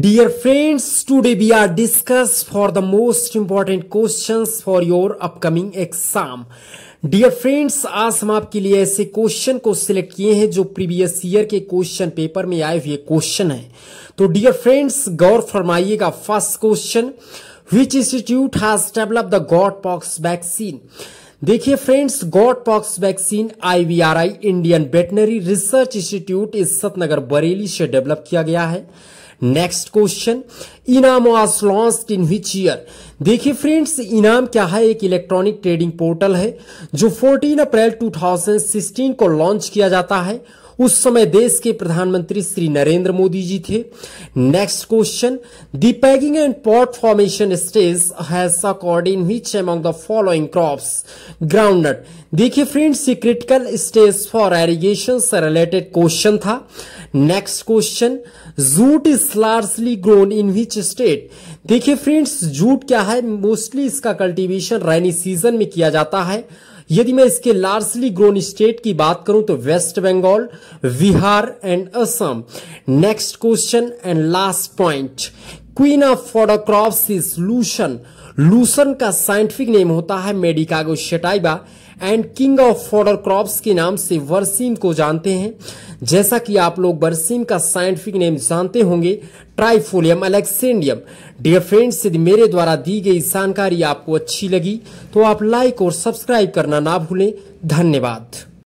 dear friends today we are discuss for the most important question for your upcoming exam dear friends आज हम आपके लिए ऐसे question को सिलेक्ट किए हैं जो प्रीवियस ईयर के क्वेश्चन पेपर में आए हुए क्वेश्चन है तो डियर फ्रेंड्स गौर फरमाइएगा first question which institute has develop the goat pox vaccine देखिए friends goat pox vaccine IVRI Indian veterinary research institute Izatnagar Bareilly से डेवलप किया गया है next question eNAM was launch in which year देखिए फ्रेंड्स इनाम क्या है एक इलेक्ट्रॉनिक ट्रेडिंग पोर्टल है जो 14 अप्रैल 2016 को लॉन्च किया जाता है उस समय देश के प्रधानमंत्री श्री नरेंद्र मोदी जी थे next question the pegging and pod formation stage has occurred in which among the following ground groundnut देखिए फ्रेंड्स ये क्रिटिकल स्टेज फॉर एरिगेशन से रिलेटेड क्वेश्चन था next question jute is largely grown in which state देखिए friends jute क्या है mostly इसका cultivation rainy season में किया जाता है यदि मैं इसके लार्जली ग्रोन स्टेट की बात करूं तो West Bengal Bihar and Assam next question and last point queen queen of fodder crops lucerne lucerne का साइंटिफिक नेम होता है Medicago sativa and king of fodder crops के नाम से वर्सीम को जानते हैं जैसा कि आप लोग वर्सीम का साइंटिफिक नेम जानते होंगे ट्राइफोलियम अलेक्सेंडियम डियर फ्रेंड्स यदि मेरे द्वारा दी गई जानकारी आपको अच्छी लगी तो आप लाइक और सब्सक्राइब करना ना भूलें धन्यवाद